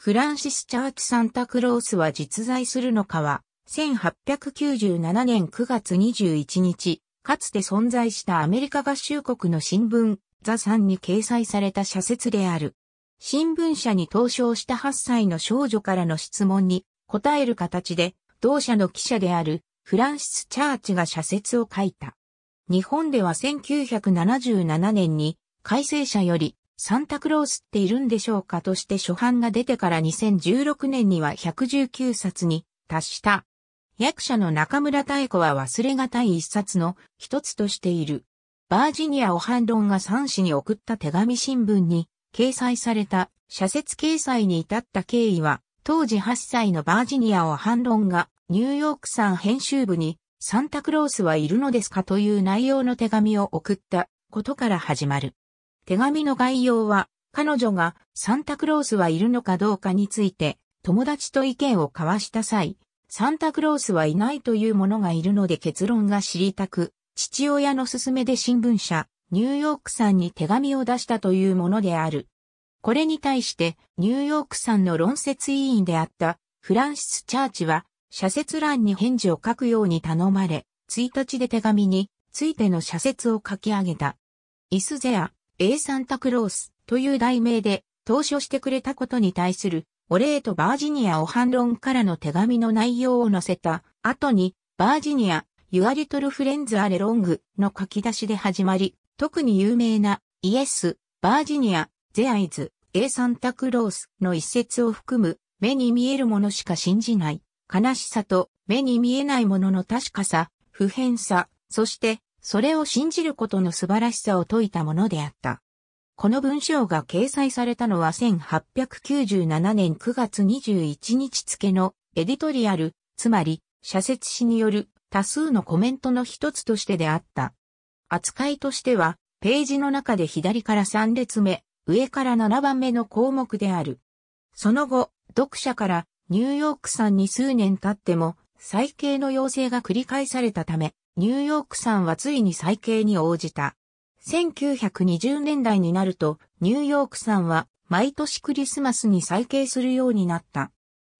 フランシス・チャーチ・サンタクロースは実在するのかは、1897年9月21日、かつて存在したアメリカ合衆国の新聞、ザ・サンに掲載された社説である。新聞社に投稿した8歳の少女からの質問に答える形で、同社の記者であるフランシス・チャーチが社説を書いた。日本では1977年に、改正者よりサンタクロースっているんでしょうかとして初版が出てから2016年には119冊に達した。役者の中村太子は忘れがたい一冊の一つとしている。バージニアを反論が3紙に送った手紙新聞に掲載された社説掲載に至った経緯は、当時8歳のバージニアを反論がニューヨークさん編集部にサンタクロースはいるのですかという内容の手紙を送ったことから始まる。手紙の概要は、彼女がサンタクロースはいるのかどうかについて、友達と意見を交わした際、サンタクロースはいないというものがいるので結論が知りたく、父親の勧めで新聞社、ニューヨークさんに手紙を出したというものである。これに対して、ニューヨークさんの論説委員であったフランシス・チャーチは、社説欄に返事を書くように頼まれ、1日で手紙についての社説を書き上げた。イスゼア、A サンタクロースという題名で投書してくれたことに対するお礼とバージニアを反論からの手紙の内容を載せた後にバージニア、You are little friends are long の書き出しで始まり、特に有名なイエス、バージニア、ゼアイズ、A サンタクロースの一節を含む目に見えるものしか信じない悲しさと目に見えないものの確かさ、普遍さ、そしてそれを信じることの素晴らしさを説いたものであった。この文章が掲載されたのは1897年9月21日付のエディトリアル、つまり、社説誌による多数のコメントの一つとしてであった。扱いとしては、ページの中で左から3列目、上から7番目の項目である。その後、読者からニューヨークさんに数年経っても、最軽の要請が繰り返されたため、ニューヨークさんはついに再建に応じた。1920年代になると、ニューヨークさんは毎年クリスマスに再建するようになった。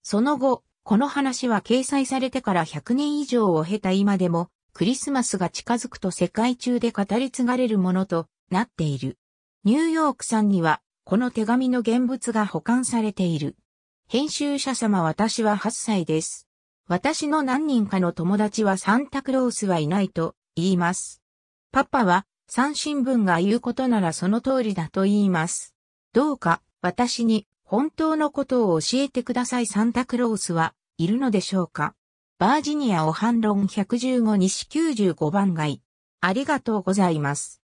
その後、この話は掲載されてから100年以上を経た今でも、クリスマスが近づくと世界中で語り継がれるものとなっている。ニューヨークさんには、この手紙の現物が保管されている。編集者様私は8歳です。私の何人かの友達はサンタクロースはいないと言います。パパは、三新聞が言うことならその通りだと言います。どうか、私に、本当のことを教えてくださいサンタクロースはいるのでしょうかバージニアを反論115西95番街。ありがとうございます。